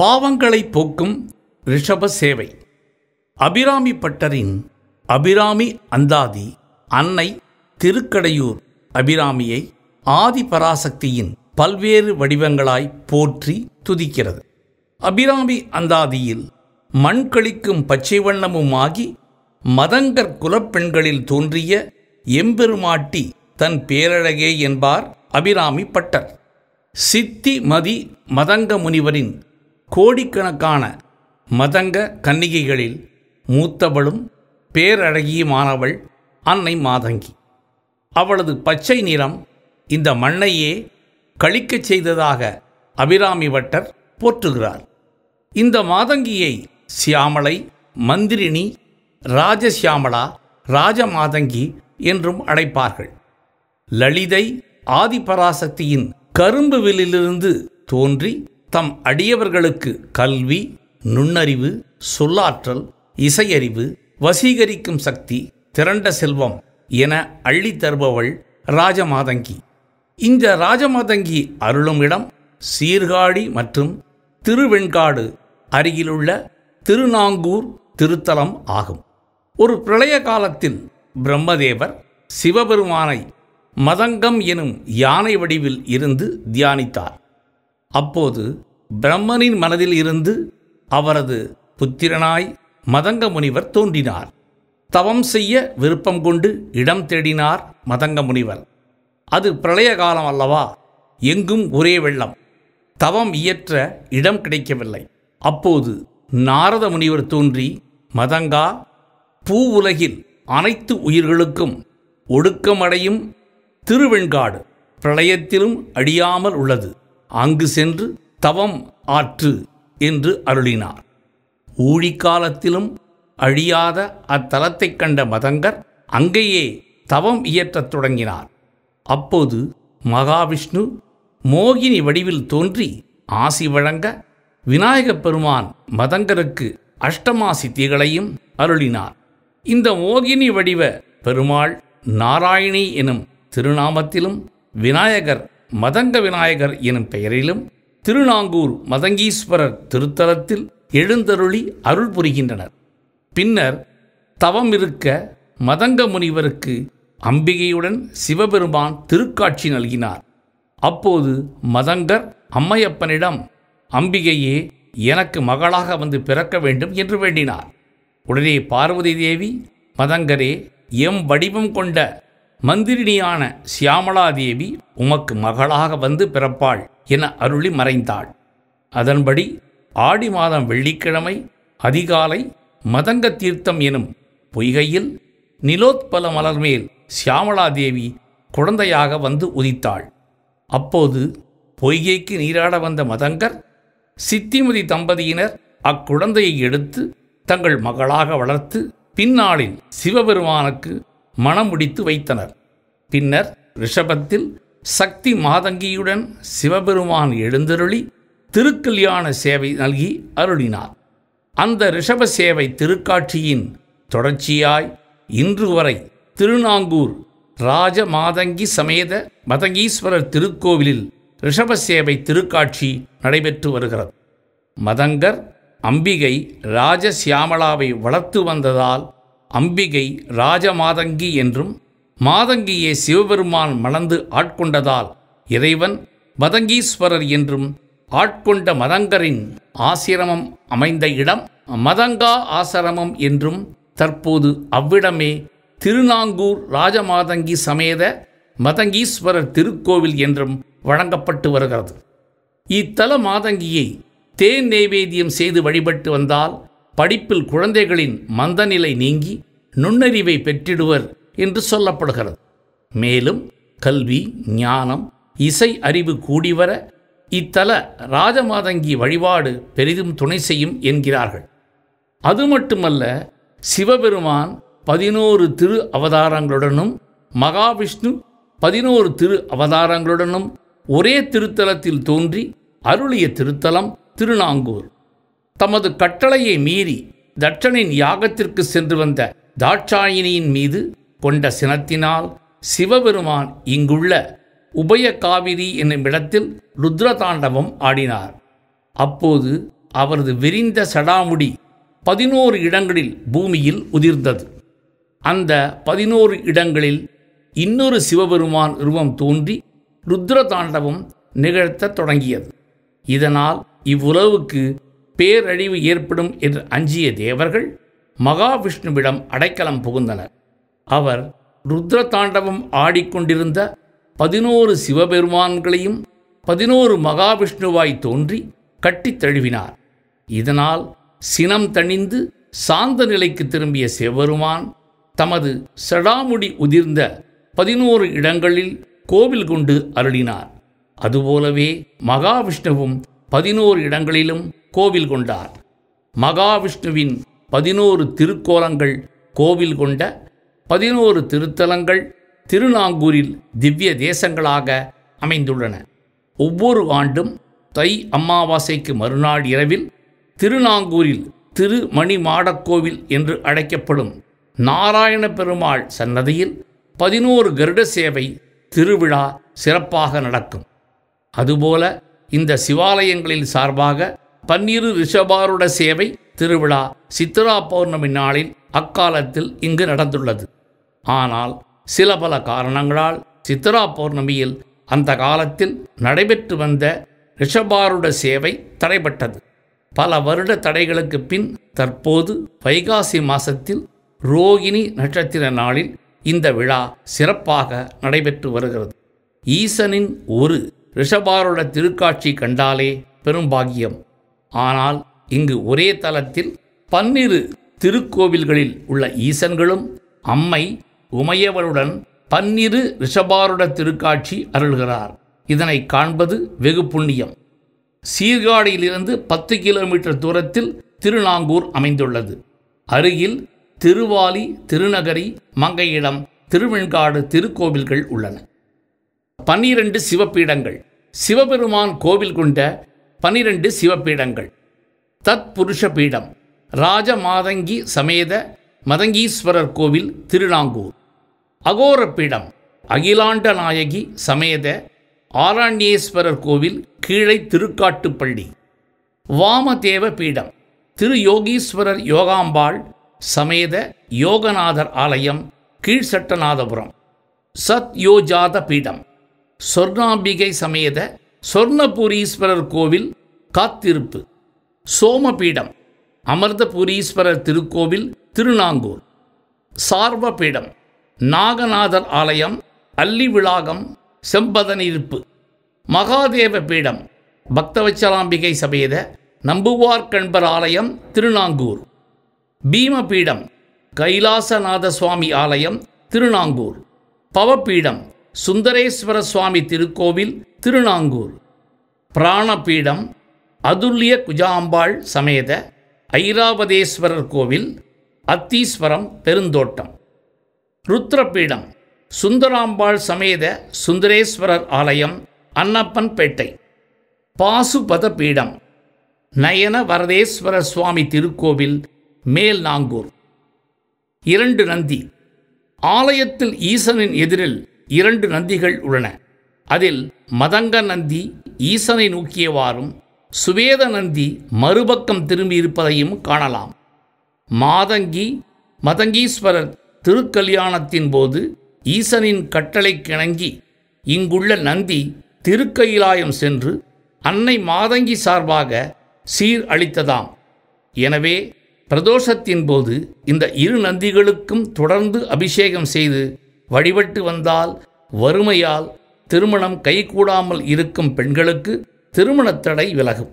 பாவங்களை போக்கும் ரிஷப சேவை அபிராமி பட்டரின் அபிராமி அந்தாதி அன்னை திருக்கடையூர் அபிராமியை ஆதி பராசக்தியின் பல்வேறு வடிவங்களாய் போற்றி துதிக்கிறது அபிராமி அந்தாதியில் மண் கழிக்கும் பச்சை வண்ணமுமாகி மதங்கர் குலப்பெண்களில் தோன்றிய எம்பெருமாட்டி தன் பேரழகே என்பார் அபிராமி பட்டர் சித்தி மதி மதங்க முனிவரின் கோடிக்கணக்கான மதங்க கன்னிகைகளில் மூத்தவளும் பேரழகியுமானவள் அன்னை மாதங்கி அவளது பச்சை நிறம் இந்த மண்ணையே கழிக்கச் செய்ததாக அபிராமி வட்டர் போற்றுகிறார் இந்த மாதங்கியை சியாமலை மந்திரினி ராஜசியாமலா ராஜமாதங்கி என்றும் அழைப்பார்கள் லலிதை ஆதிபராசக்தியின் கரும்பு வில்லிலிருந்து தோன்றி தம் அடியவர்களுக்கு கல்வி நுண்ணறிவு சொல்லாற்றல் இசையறிவு வசீகரிக்கும் சக்தி திரண்ட செல்வம் என அள்ளி தருபவள் ராஜமாதங்கி இந்த ராஜமாதங்கி அருளும் இடம் சீர்காழி மற்றும் திருவெண்காடு அருகிலுள்ள திருநாங்கூர் திருத்தலம் ஆகும் ஒரு பிரளய காலத்தில் பிரம்மதேவர் சிவபெருமானை மதங்கம் எனும் யானை வடிவில் இருந்து தியானித்தார் அப்போது பிரம்மனின் மனதில் இருந்து அவரது புத்திரனாய் மதங்க முனிவர் தோன்றினார் தவம் செய்ய விருப்பம் கொண்டு இடம் தேடினார் மதங்க முனிவர் அது பிரளய காலம் அல்லவா எங்கும் ஒரே வெள்ளம் தவம் இயற்ற இடம் கிடைக்கவில்லை அப்போது நாரத முனிவர் தோன்றி மதங்கா பூ உலகில் அனைத்து உயிர்களுக்கும் ஒடுக்கமடையும் திருவெண்காடு பிரளயத்திலும் அடியாமல் உள்ளது அங்கு சென்று தவம் ஆற்று என்று அருளினார் ஊழிக்காலத்திலும் அழியாத அத்தலத்தை கண்ட மதங்கர் அங்கேயே தவம் இயற்றத் தொடங்கினார் அப்போது மகாவிஷ்ணு மோகினி வடிவில் தோன்றி ஆசி வழங்க விநாயகப் பெருமான் மதங்கருக்கு அஷ்டமாசி தீகளையும் அருளினார் இந்த மோகினி வடிவ பெருமாள் நாராயணி எனும் திருநாமத்திலும் விநாயகர் மதங்க விநாயகர் எனும் பெயரிலும் திருநாங்கூர் மதங்கீஸ்வரர் திருத்தலத்தில் எழுந்தருளி அருள் புரிகின்றனர் பின்னர் தவம் இருக்க மதங்க முனிவருக்கு அம்பிகையுடன் சிவபெருமான் திருக்காட்சி நல்கினார் அப்போது மதங்கர் அம்மையப்பனிடம் அம்பிகையே எனக்கு மகளாக வந்து பிறக்க வேண்டும் என்று வேண்டினார் உடனே பார்வதி தேவி மதங்கரே எம் வடிவம் கொண்ட மந்திரினியான சியாமலாதேவி உமக்கு மகளாக வந்து பிறப்பாள் என அருளி மறைந்தாள் அதன்படி ஆடி மாதம் வெள்ளிக்கிழமை அதிகாலை மதங்க தீர்த்தம் எனும் பொய்கையில் நிலோத்பல மலர் மேல் சியாமலாதேவி குழந்தையாக வந்து உதித்தாள் அப்போது பொய்கைக்கு நீராட வந்த மதங்கர் சித்திமதி தம்பதியினர் அக்குழந்தையை எடுத்து தங்கள் மகளாக வளர்த்து பின்னாளில் சிவபெருமானுக்கு மனம் முடித்து வைத்தனர் பின்னர் ரிஷபத்தில் சக்தி மாதங்கியுடன் சிவபெருமான் எழுந்தருளி திருக்கல்யாண சேவை நல்கி அருளினார் அந்த ரிஷப சேவை திருக்காட்சியின் தொடர்ச்சியாய் இன்று வரை திருநாங்கூர் ராஜ மாதங்கி சமேத மதங்கீஸ்வரர் திருக்கோவிலில் ரிஷப சேவை திருக்காட்சி நடைபெற்று வருகிறது மதங்கர் அம்பிகை ராஜசியாமலாவை வளர்த்து வந்ததால் அம்பிகை ராஜமாதங்கி என்றும் மாதங்கியை சிவபெருமான் மணந்து ஆட்கொண்டதால் இறைவன் மதங்கீஸ்வரர் என்றும் ஆட்கொண்ட மதங்கரின் ஆசிரமம் அமைந்த இடம் மதங்கா ஆசிரமம் என்றும் தற்போது அவ்விடமே திருநாங்கூர் ராஜமாதங்கி சமேத மதங்கீஸ்வரர் திருக்கோவில் என்றும் வழங்கப்பட்டு வருகிறது இத்தல மாதங்கியை தேன் நைவேத்தியம் செய்து வழிபட்டு வந்தால் படிப்பில் குழந்தைகளின் மந்தநிலை நீங்கி நுண்ணறிவை பெற்றிடுவர் என்று சொல்லப்படுகிறது மேலும் கல்வி ஞானம் இசை அறிவு கூடிவர இத்தல ராஜமாதங்கி வழிபாடு பெரிதும் துணை செய்யும் என்கிறார்கள் அது மட்டுமல்ல சிவபெருமான் பதினோரு திரு அவதாரங்களுடனும் மகாவிஷ்ணு பதினோரு திரு அவதாரங்களுடனும் ஒரே திருத்தலத்தில் தோன்றி அருளிய திருத்தலம் திருநாங்கூர் தமது கட்டளையை மீறி தட்சனின் யாகத்திற்கு சென்று வந்த தாட்சாயினியின் மீது கொண்ட சினத்தினால் சிவபெருமான் இங்குள்ள உபய காவிரி என்னும் இடத்தில் ருத்ரதாண்டவம் ஆடினார் அப்போது அவரது விரிந்த சடாமுடி பதினோரு இடங்களில் பூமியில் உதிர்ந்தது அந்த பதினோரு இடங்களில் இன்னொரு சிவபெருமான் உருவம் தோன்றி ருத்ரதாண்டவம் நிகழ்த்த தொடங்கியது இதனால் இவ்வுறவுக்கு பேரழிவு ஏற்படும் என்று அஞ்சிய தேவர்கள் மகாவிஷ்ணுவிடம் அடைக்கலம் புகுந்தனர் அவர் ருத்ர தாண்டவம் ஆடிக்கொண்டிருந்த பதினோரு சிவபெருமான்களையும் பதினோரு மகாவிஷ்ணுவாய் தோன்றி கட்டித் தழுவினார் இதனால் சினம் தணிந்து சாந்த நிலைக்கு திரும்பிய சிவபெருமான் தமது செடாமுடி உதிர்ந்த பதினோரு இடங்களில் கோவில் கொண்டு அருளினார் அதுபோலவே மகாவிஷ்ணுவும் பதினோரு இடங்களிலும் கோவில் கொண்டார் மகாவிஷ்ணுவின் பதினோரு திருக்கோலங்கள் கோவில் கொண்ட பதினோரு திருத்தலங்கள் திருநாங்கூரில் திவ்ய தேசங்களாக அமைந்துள்ளன ஒவ்வொரு ஆண்டும் தை அமாவாசைக்கு மறுநாள் இரவில் திருநாங்கூரில் திரு மாடக்கோவில் என்று அழைக்கப்படும் நாராயண பெருமாள் சன்னதியில் பதினோரு கருட சேவை திருவிழா சிறப்பாக நடக்கும் அதுபோல இந்த சிவாலயங்களின் சார்பாக பன்னிரு ரிஷபாருட சேவை திருவிழா சித்ரா பௌர்ணமி நாளில் அக்காலத்தில் இங்கு நடந்துள்ளது ஆனால் சில பல காரணங்களால் சித்ரா பௌர்ணமியில் அந்த காலத்தில் நடைபெற்று வந்த ரிஷபாருட சேவை தடைபட்டது பல வருட தடைகளுக்கு பின் தற்போது வைகாசி மாசத்தில் ரோகிணி நட்சத்திர நாளில் இந்த விழா சிறப்பாக நடைபெற்று வருகிறது ஈசனின் ஒரு ரிஷபாரோட திருக்காட்சி கண்டாலே பெரும்பாகியம் ஆனால் இங்கு ஒரே தலத்தில் பன்னிரு திருக்கோவில்களில் உள்ள ஈசன்களும் அம்மை உமையவருடன் பன்னிரு ரிஷபாருட திருக்காட்சி அருள்கிறார் இதனை காண்பது வெகு புண்ணியம் சீர்காழியிலிருந்து பத்து கிலோமீட்டர் தூரத்தில் திருநாங்கூர் அமைந்துள்ளது அருகில் திருவாலி திருநகரி மங்கையிடம் திருவெண்காடு திருக்கோவில்கள் உள்ளன பனிரெண்டு சிவப்பீடங்கள் சிவபெருமான் கோவில் கொண்ட பனிரெண்டு சிவப்பீடங்கள் தத் புருஷ பீடம் ராஜமாதங்கி சமேத மதங்கீஸ்வரர் கோவில் திருநாங்கூர் அகோர பீடம் அகிலாண்ட நாயகி சமேத ஆராண்யேஸ்வரர் கோவில் கீழே திருக்காட்டுப்பள்ளி வாமதேவ பீடம் திரு யோகீஸ்வரர் யோகாம்பாள் சமேத யோகநாதர் ஆலயம் கீழ்சட்டநாதபுரம் சத்யோஜாத பீடம் சொர்ணாம்பிகை சமேத சொர்ணபுரீஸ்வரர் கோவில் காத்திருப்பு சோமபீடம் அமிர்தபுரீஸ்வரர் திருக்கோவில் திருநாங்கூர் சார்வபீடம் நாகநாதர் ஆலயம் அல்லி செம்பதனிருப்பு மகாதேவ பீடம் பக்தவச்சலாம்பிகை சபேத நம்புவார் கண்பர் ஆலயம் திருநாங்கூர் பீமபீடம் கைலாசநாத சுவாமி ஆலயம் திருநாங்கூர் பவபீடம் சுந்தரேஸ்வர சுவாமி திருக்கோவில் திருநாங்கூர் பிராணபீடம் அதுல்ய குஜாம்பாள் சமேத ஐராவதேஸ்வரர் கோவில் அத்தீஸ்வரம் பெருந்தோட்டம் ருத்ரபீடம் சுந்தராம்பாள் சமேத சுந்தரேஸ்வரர் ஆலயம் அன்னப்பன் பேட்டை பாசுபத பீடம் நயன வரதேஸ்வர சுவாமி திருக்கோவில் மேல் நாங்கூர் இரண்டு நந்தி ஆலயத்தில் ஈசனின் எதிரில் இரண்டு நந்திகள் உள்ளன அதில் மதங்க நந்தி ஈசனை நோக்கியவாறும் சுவேத நந்தி மறுபக்கம் திரும்பி இருப்பதையும் காணலாம் மாதங்கி மதங்கீஸ்வரர் திருக்கல்யாணத்தின் போது ஈசனின் கட்டளை கிணங்கி இங்குள்ள நந்தி திருக்கயிலாயம் சென்று அன்னை மாதங்கி சார்பாக சீர் அளித்ததாம் எனவே பிரதோஷத்தின் போது இந்த இரு நந்திகளுக்கும் தொடர்ந்து அபிஷேகம் செய்து வழிபட்டு வந்தால் வறுமையால் திருமணம் கைகூடாமல் இருக்கும் பெண்களுக்கு திருமணத்தடை விலகும்